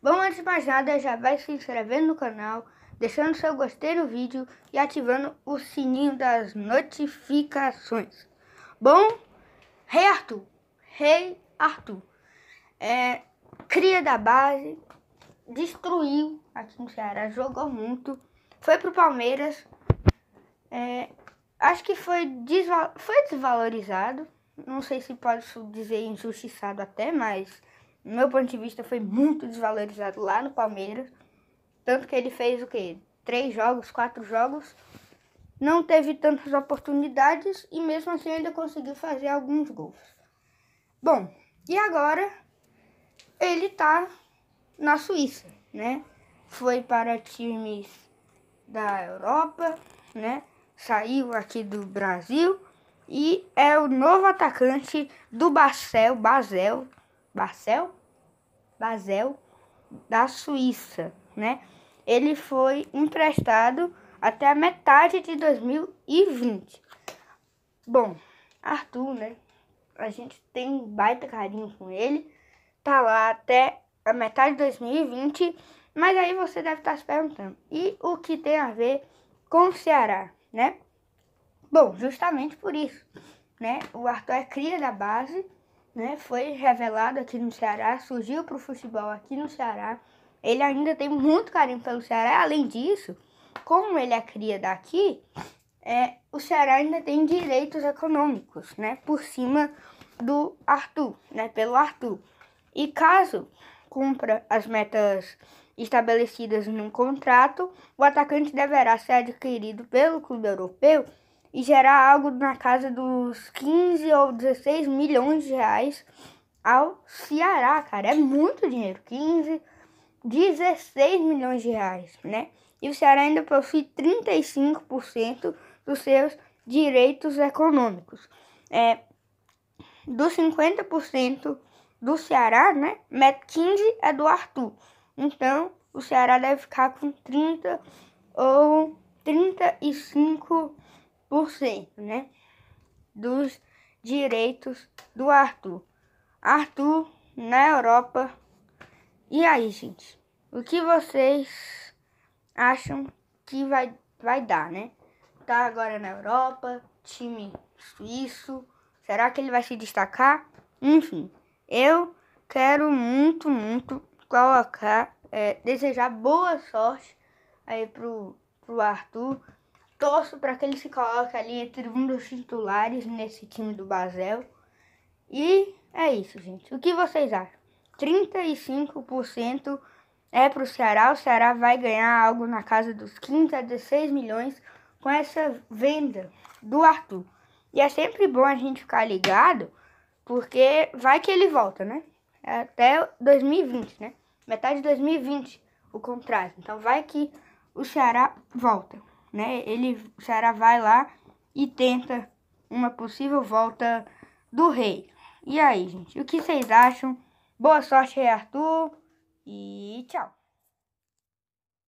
Bom, antes de mais nada, já vai se inscrevendo no canal, deixando seu gostei no vídeo e ativando o sininho das notificações. Bom, Rei Arthur, Rei Arthur, é, cria da base, destruiu aqui no Ceará, jogou muito, foi pro Palmeiras, é, acho que foi, desval foi desvalorizado, não sei se posso dizer injustiçado até, mas no meu ponto de vista, foi muito desvalorizado lá no Palmeiras. Tanto que ele fez o quê? Três jogos, quatro jogos. Não teve tantas oportunidades e mesmo assim ainda conseguiu fazer alguns gols. Bom, e agora ele tá na Suíça, né? Foi para times da Europa, né? Saiu aqui do Brasil e é o novo atacante do Basel, Basel, Barcel, Basel, da Suíça, né? Ele foi emprestado até a metade de 2020. Bom, Arthur, né? A gente tem um baita carinho com ele. Tá lá até a metade de 2020. Mas aí você deve estar tá se perguntando: e o que tem a ver com o Ceará, né? Bom, justamente por isso, né? O Arthur é cria da base né, foi revelado aqui no Ceará, surgiu para o futebol aqui no Ceará. Ele ainda tem muito carinho pelo Ceará. Além disso, como ele é cria daqui, é, o Ceará ainda tem direitos econômicos, né, por cima do Arthur, né, pelo Arthur. E caso cumpra as metas estabelecidas no contrato, o atacante deverá ser adquirido pelo clube europeu e gerar algo na casa dos 15 ou 16 milhões de reais ao Ceará, cara. É muito dinheiro. 15, 16 milhões de reais, né? E o Ceará ainda possui 35% dos seus direitos econômicos. É, dos 50% do Ceará, né? 15 é do Arthur. Então, o Ceará deve ficar com 30 ou 35 né, dos direitos do Arthur. Arthur na Europa. E aí, gente? O que vocês acham que vai, vai dar, né? Tá agora na Europa, time suíço. Será que ele vai se destacar? Enfim, eu quero muito, muito colocar, é, desejar boa sorte aí pro, pro Arthur torço para que ele se coloque ali entre um dos titulares nesse time do Basel. E é isso, gente. O que vocês acham? 35% é para o Ceará. O Ceará vai ganhar algo na casa dos 15 a 16 milhões com essa venda do Arthur. E é sempre bom a gente ficar ligado, porque vai que ele volta, né? É até 2020, né? Metade de 2020 o contrato. Então vai que o Ceará volta né? Ele, o Ceará vai lá e tenta uma possível volta do rei. E aí, gente, o que vocês acham? Boa sorte, Rei Arthur, e tchau!